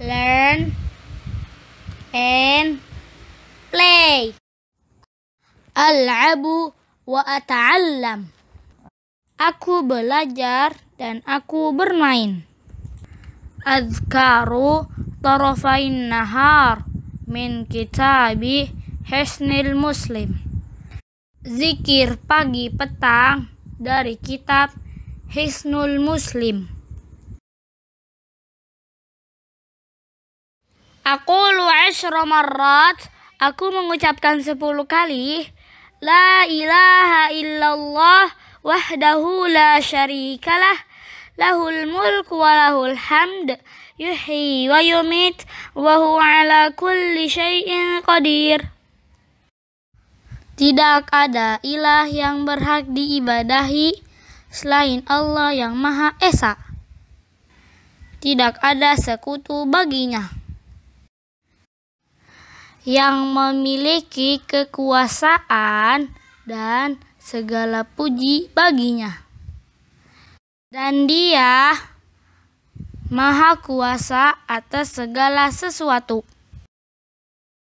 learn, and play. Al'abu wa ata'allam. Aku belajar dan aku bermain. Azkaru tarafain nahar min kitabi Hisnil Muslim. Zikir pagi petang dari kitab Hisnul Muslim. Aku luas romarat. Aku mengucapkan sepuluh kali. La ilaha illallah wahdahu la syarikalah. Lahul mulk wa lahul hamd. yuhi wa yumit wa huwa ala kulli syai'in qadir. Tidak ada ilah yang berhak diibadahi selain Allah yang Maha Esa. Tidak ada sekutu baginya yang memiliki kekuasaan dan segala puji baginya. Dan dia maha kuasa atas segala sesuatu.